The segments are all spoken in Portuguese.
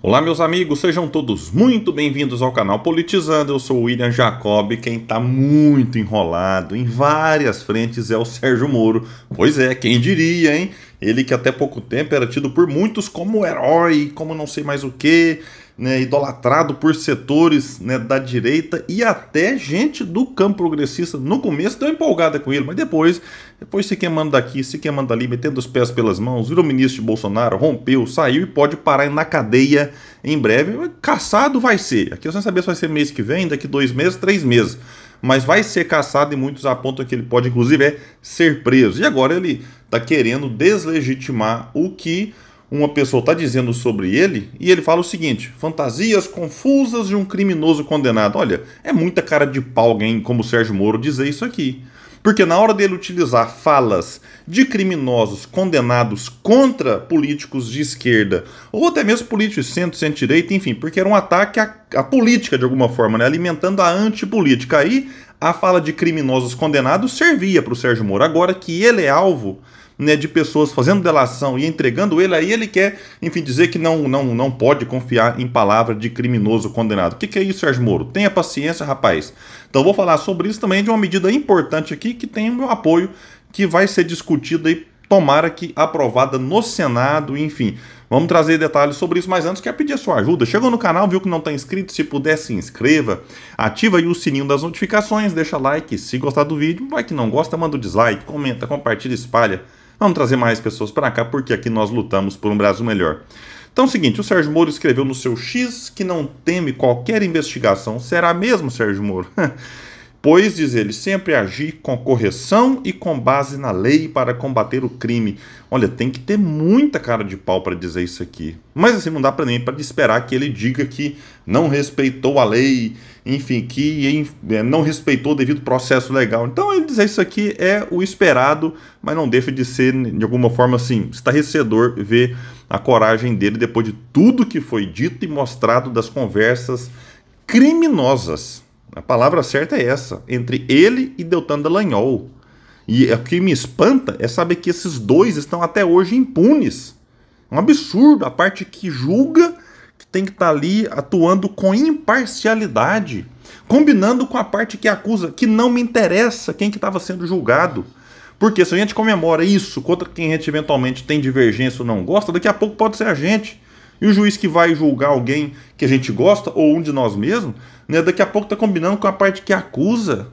Olá, meus amigos, sejam todos muito bem-vindos ao canal Politizando. Eu sou o William Jacob. Quem está muito enrolado em várias frentes é o Sérgio Moro. Pois é, quem diria, hein? Ele que até pouco tempo era tido por muitos como herói, como não sei mais o que, né, idolatrado por setores né, da direita e até gente do campo progressista no começo deu empolgada com ele, mas depois, depois se queimando daqui, se queimando ali, metendo os pés pelas mãos, virou ministro de Bolsonaro, rompeu, saiu e pode parar na cadeia em breve. Caçado vai ser. Aqui eu só saber se vai ser mês que vem, daqui dois meses, três meses mas vai ser caçado e muitos apontam que ele pode, inclusive, é ser preso. E agora ele está querendo deslegitimar o que uma pessoa está dizendo sobre ele e ele fala o seguinte: fantasias confusas de um criminoso condenado. Olha, é muita cara de pau alguém como o Sérgio Moro dizer isso aqui. Porque na hora dele utilizar falas de criminosos condenados contra políticos de esquerda, ou até mesmo políticos de centro, centro-direita, enfim, porque era um ataque à, à política de alguma forma, né? alimentando a antipolítica. Aí a fala de criminosos condenados servia para o Sérgio Moro. Agora que ele é alvo né, de pessoas fazendo delação e entregando ele, aí ele quer, enfim, dizer que não, não, não pode confiar em palavra de criminoso condenado. O que, que é isso, Sérgio Moro? Tenha paciência, rapaz. Então vou falar sobre isso também de uma medida importante aqui que tem o meu apoio, que vai ser discutida e tomara que aprovada no Senado, enfim. Vamos trazer detalhes sobre isso, mas antes quero pedir a sua ajuda. Chegou no canal, viu que não está inscrito? Se puder, se inscreva. Ativa aí o sininho das notificações, deixa like. Se gostar do vídeo, vai que não gosta, manda o um dislike, comenta, compartilha, espalha. Vamos trazer mais pessoas para cá, porque aqui nós lutamos por um Brasil melhor. Então é o seguinte, o Sérgio Moro escreveu no seu X que não teme qualquer investigação. Será mesmo, Sérgio Moro? Pois, diz ele, sempre agir com correção e com base na lei para combater o crime. Olha, tem que ter muita cara de pau para dizer isso aqui. Mas assim, não dá para nem para esperar que ele diga que não respeitou a lei, enfim, que é, não respeitou o devido processo legal. Então, ele dizer isso aqui é o esperado, mas não deixa de ser, de alguma forma, assim, estarrecedor ver a coragem dele depois de tudo que foi dito e mostrado das conversas criminosas a palavra certa é essa, entre ele e Deltan Dallagnol. E é o que me espanta é saber que esses dois estão até hoje impunes. É um absurdo a parte que julga que tem que estar tá ali atuando com imparcialidade, combinando com a parte que acusa, que não me interessa quem que estava sendo julgado. Porque se a gente comemora isso contra quem a gente eventualmente tem divergência ou não gosta, daqui a pouco pode ser a gente. E o juiz que vai julgar alguém que a gente gosta, ou um de nós mesmos, né, daqui a pouco está combinando com a parte que acusa,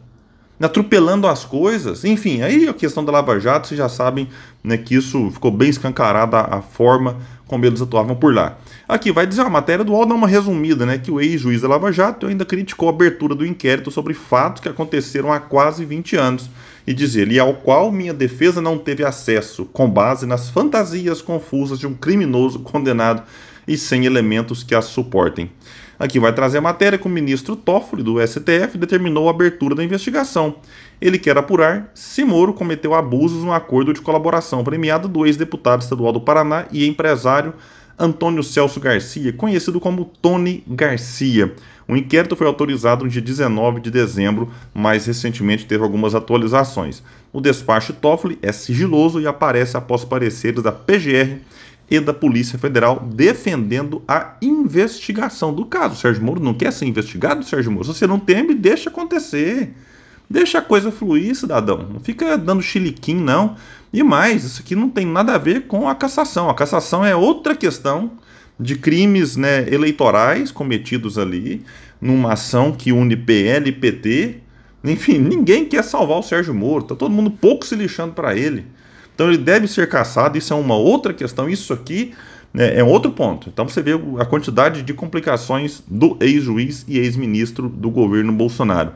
né, atropelando as coisas. Enfim, aí a questão da Lava Jato, vocês já sabem né, que isso ficou bem escancarada a forma como eles atuavam por lá. Aqui vai dizer, a matéria do UOL dá uma resumida, né, que o ex-juiz da Lava Jato ainda criticou a abertura do inquérito sobre fatos que aconteceram há quase 20 anos e diz ele, e ao qual minha defesa não teve acesso, com base nas fantasias confusas de um criminoso condenado e sem elementos que a suportem. Aqui vai trazer a matéria que o ministro Toffoli, do STF, determinou a abertura da investigação. Ele quer apurar se Moro cometeu abusos no acordo de colaboração premiado do ex-deputado estadual do Paraná e empresário Antônio Celso Garcia, conhecido como Tony Garcia. O inquérito foi autorizado no dia 19 de dezembro, mas recentemente teve algumas atualizações. O despacho Toffoli é sigiloso e aparece após pareceres da PGR e da Polícia Federal defendendo a investigação do caso. Sérgio Moro não quer ser investigado, Sérgio Moro. Se você não teme, deixa acontecer. Deixa a coisa fluir, cidadão. Não fica dando chiliquim, não. E mais, isso aqui não tem nada a ver com a cassação. A cassação é outra questão de crimes né, eleitorais cometidos ali, numa ação que une PL e PT. Enfim, ninguém quer salvar o Sérgio Moro. Tá todo mundo pouco se lixando para ele. Então ele deve ser caçado, isso é uma outra questão, isso aqui né, é outro ponto. Então você vê a quantidade de complicações do ex-juiz e ex-ministro do governo Bolsonaro.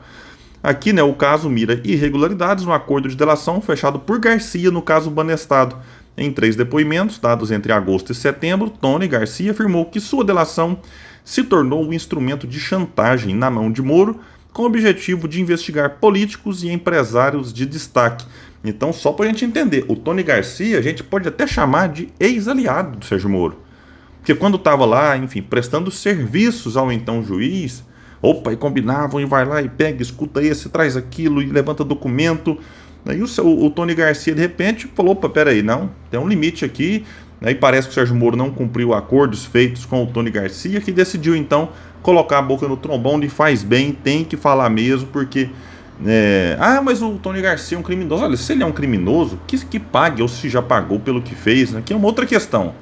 Aqui, né, o caso mira irregularidades no acordo de delação fechado por Garcia no caso Banestado. Em três depoimentos dados entre agosto e setembro, Tony Garcia afirmou que sua delação se tornou um instrumento de chantagem na mão de Moro, com o objetivo de investigar políticos e empresários de destaque, então, só para a gente entender, o Tony Garcia a gente pode até chamar de ex-aliado do Sérgio Moro. Porque quando estava lá, enfim, prestando serviços ao então juiz, opa, e combinavam, e vai lá, e pega, escuta esse, traz aquilo, e levanta documento. Aí o, o, Tony Garcia, de repente, falou, opa, peraí, não, tem um limite aqui. Aí né, parece que o Sérgio Moro não cumpriu acordos feitos com o Tony Garcia, que decidiu, então, colocar a boca no trombone, faz bem, tem que falar mesmo, porque é, ah, mas o Tony Garcia é um criminoso. Olha, se ele é um criminoso, que, que pague ou se já pagou pelo que fez, né? que é uma outra questão.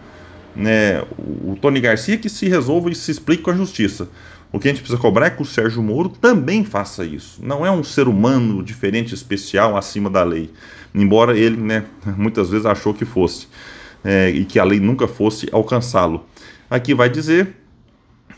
Né? O, o Tony Garcia é que se resolva e se explique com a justiça. O que a gente precisa cobrar é que o Sérgio Moro também faça isso. Não é um ser humano diferente, especial, acima da lei. Embora ele, né, muitas vezes achou que fosse. É, e que a lei nunca fosse alcançá-lo. Aqui vai dizer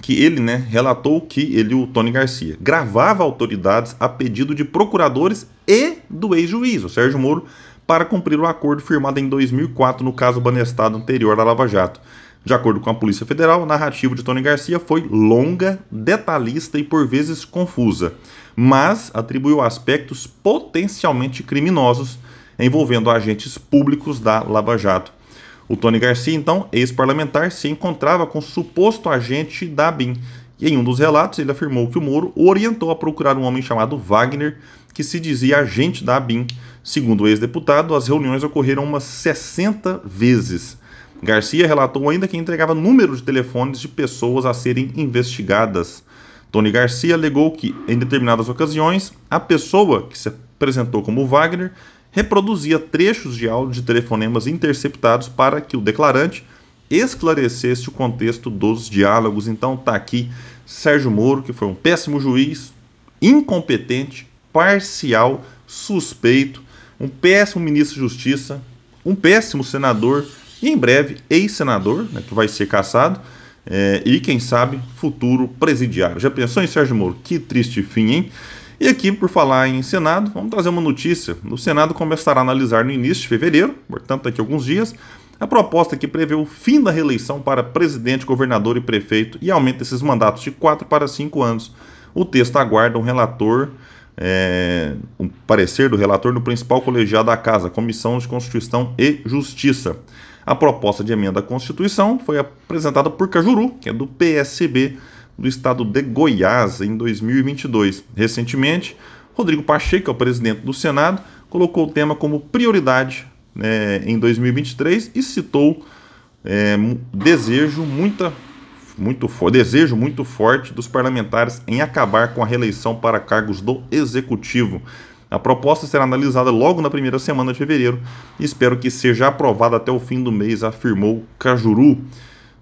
que ele, né, relatou que ele, o Tony Garcia, gravava autoridades a pedido de procuradores e do ex-juiz, o Sérgio Moro, para cumprir o acordo firmado em 2004 no caso banestado anterior da Lava Jato. De acordo com a Polícia Federal, o narrativo de Tony Garcia foi longa, detalhista e por vezes confusa, mas atribuiu aspectos potencialmente criminosos envolvendo agentes públicos da Lava Jato o Tony Garcia, então, ex-parlamentar, se encontrava com suposto agente da BIM. E em um dos relatos, ele afirmou que o Moro o orientou a procurar um homem chamado Wagner, que se dizia agente da BIM. Segundo o ex-deputado, as reuniões ocorreram umas 60 vezes. Garcia relatou ainda que entregava números de telefones de pessoas a serem investigadas. Tony Garcia alegou que, em determinadas ocasiões, a pessoa que se apresentou como Wagner reproduzia trechos de áudio de telefonemas interceptados para que o declarante esclarecesse o contexto dos diálogos. Então tá aqui Sérgio Moro, que foi um péssimo juiz, incompetente, parcial, suspeito, um péssimo ministro de Justiça, um péssimo senador e em breve ex-senador, né, que vai ser caçado, é, eh, e quem sabe futuro presidiário. Já pensou em Sérgio Moro? Que triste fim, hein? E aqui, por falar em Senado, vamos trazer uma notícia. O Senado começará a analisar no início de fevereiro, portanto, daqui a alguns dias, a proposta que prevê o fim da reeleição para presidente, governador e prefeito e aumenta esses mandatos de 4 para 5 anos. O texto aguarda um relator, é, um parecer do relator no principal colegiado da Casa, Comissão de Constituição e Justiça. A proposta de emenda à Constituição foi apresentada por Cajuru, que é do PSB, do estado de Goiás em 2022. Recentemente, Rodrigo Pacheco, é o presidente do Senado, colocou o tema como prioridade né, em 2023 e citou é, desejo muita muito desejo muito forte dos parlamentares em acabar com a reeleição para cargos do executivo. A proposta será analisada logo na primeira semana de fevereiro e espero que seja aprovada até o fim do mês, afirmou Cajuru.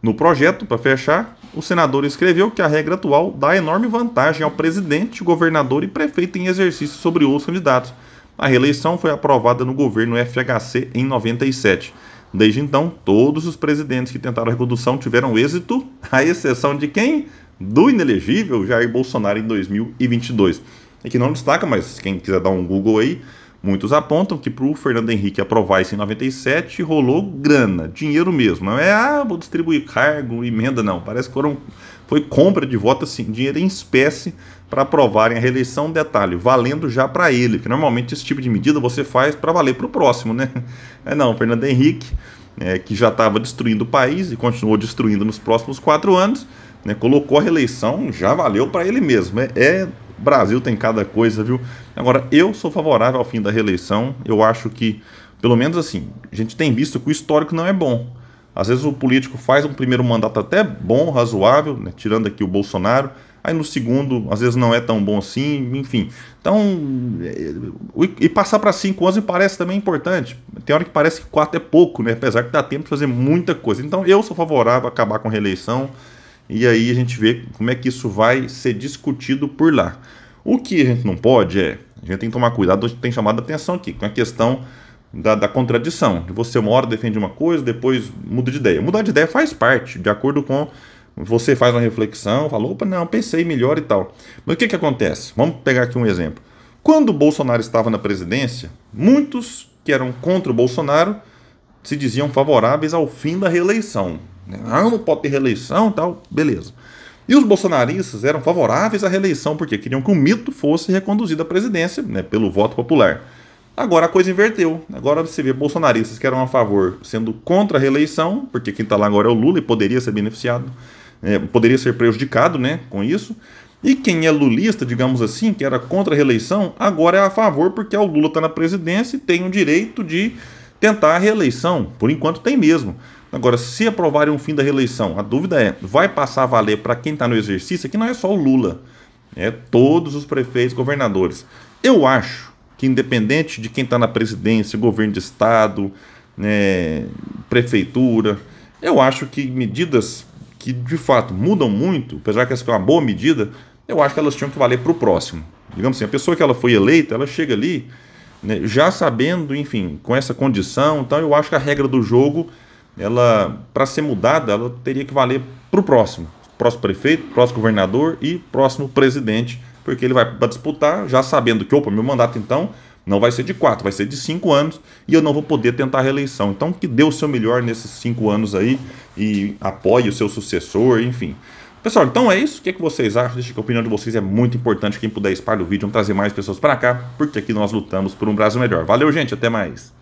No projeto, para fechar, o senador escreveu que a regra atual dá enorme vantagem ao presidente, governador e prefeito em exercício sobre outros candidatos. A reeleição foi aprovada no governo FHC em 97. Desde então, todos os presidentes que tentaram a recondução tiveram êxito, à exceção de quem? Do inelegível Jair Bolsonaro em 2022. É que não destaca, mas quem quiser dar um Google aí, Muitos apontam que para o Fernando Henrique aprovar isso em 97 rolou grana, dinheiro mesmo. Não é, ah, vou distribuir cargo, emenda, não. Parece que foram, foi compra de voto, assim, dinheiro em espécie para aprovarem a reeleição. Um detalhe, valendo já para ele, que normalmente esse tipo de medida você faz para valer para o próximo, né? É não, Fernando Henrique, é, que já estava destruindo o país e continuou destruindo nos próximos quatro anos, né, colocou a reeleição, já valeu para ele mesmo. é, é Brasil tem cada coisa, viu? Agora, eu sou favorável ao fim da reeleição. Eu acho que, pelo menos assim, a gente tem visto que o histórico não é bom. Às vezes o político faz um primeiro mandato até bom, razoável, né? tirando aqui o Bolsonaro, aí no segundo às vezes não é tão bom assim, enfim. Então, é, e passar para cinco anos me parece também importante. Tem hora que parece que quatro é pouco, né? Apesar que dá tempo de fazer muita coisa. Então, eu sou favorável a acabar com a reeleição e aí a gente vê como é que isso vai ser discutido por lá. O que a gente não pode é, a gente tem que tomar cuidado, a gente tem chamado a atenção aqui, com a questão da, da, contradição, de você uma hora defende uma coisa, depois muda de ideia. Mudar de ideia faz parte, de acordo com você faz uma reflexão, fala, opa, não, pensei melhor e tal. Mas o que, que acontece? Vamos pegar aqui um exemplo. Quando o Bolsonaro estava na presidência, muitos que eram contra o Bolsonaro se diziam favoráveis ao fim da reeleição. Né? Ah, não pode ter reeleição tal, beleza. E os bolsonaristas eram favoráveis à reeleição porque queriam que o mito fosse reconduzido à presidência né, pelo voto popular. Agora a coisa inverteu. Agora você vê bolsonaristas que eram a favor sendo contra a reeleição, porque quem está lá agora é o Lula e poderia ser beneficiado, é, poderia ser prejudicado né, com isso. E quem é lulista, digamos assim, que era contra a reeleição, agora é a favor porque é o Lula está na presidência e tem o direito de tentar a reeleição. Por enquanto tem mesmo. Agora, se aprovarem um fim da reeleição, a dúvida é: vai passar a valer para quem está no exercício? Que não é só o Lula, é todos os prefeitos, governadores. Eu acho que, independente de quem está na presidência, governo de estado, né, prefeitura, eu acho que medidas que de fato mudam muito, apesar que essa é uma boa medida, eu acho que elas tinham que valer para o próximo. Digamos assim, a pessoa que ela foi eleita, ela chega ali né? Já sabendo, enfim, com essa condição, então eu acho que a regra do jogo, ela para ser mudada, ela teria que valer para o próximo, próximo prefeito, próximo governador e próximo presidente, porque ele vai disputar já sabendo que opa, meu mandato então não vai ser de quatro, vai ser de cinco anos e eu não vou poder tentar a reeleição. Então que dê o seu melhor nesses cinco anos aí e apoie o seu sucessor, enfim. Pessoal, então é isso. O que, é que vocês acham? Deixa que a opinião de vocês é muito importante. Quem puder espalhar o vídeo, vamos trazer mais pessoas para cá, porque aqui nós lutamos por um Brasil melhor. Valeu, gente. Até mais.